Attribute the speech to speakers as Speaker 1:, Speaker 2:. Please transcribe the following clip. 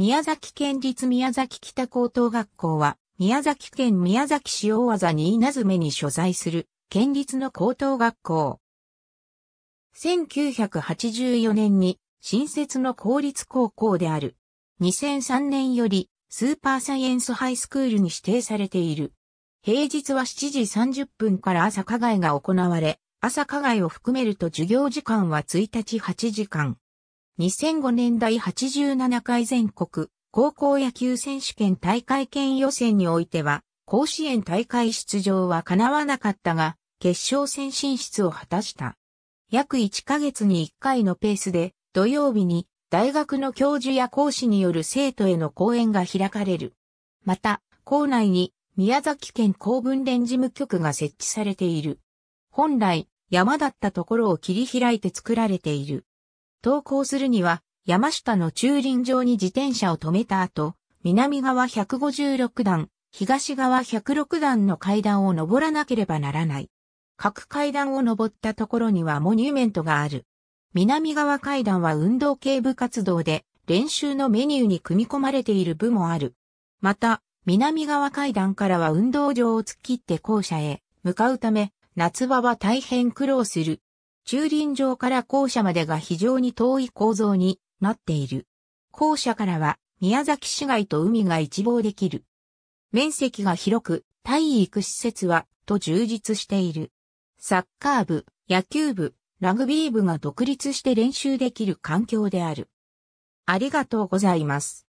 Speaker 1: 宮崎県立宮崎北高等学校は、宮崎県宮崎市大技に稲爪に所在する、県立の高等学校。1984年に、新設の公立高校である。2003年より、スーパーサイエンスハイスクールに指定されている。平日は7時30分から朝課外が行われ、朝課外を含めると授業時間は1日8時間。2005年第87回全国高校野球選手権大会県予選においては、甲子園大会出場は叶わなかったが、決勝戦進出を果たした。約1ヶ月に1回のペースで、土曜日に大学の教授や講師による生徒への講演が開かれる。また、校内に宮崎県公文連事務局が設置されている。本来、山だったところを切り開いて作られている。投稿するには、山下の駐輪場に自転車を止めた後、南側156段、東側106段の階段を登らなければならない。各階段を登ったところにはモニュメントがある。南側階段は運動系部活動で練習のメニューに組み込まれている部もある。また、南側階段からは運動場を突っ切って校舎へ向かうため、夏場は大変苦労する駐輪場から校舎までが非常に遠い構造になっている。校舎からは宮崎市街と海が一望できる。面積が広く、体育施設は、と充実している。サッカー部、野球部、ラグビー部が独立して練習できる環境である。ありがとうございます。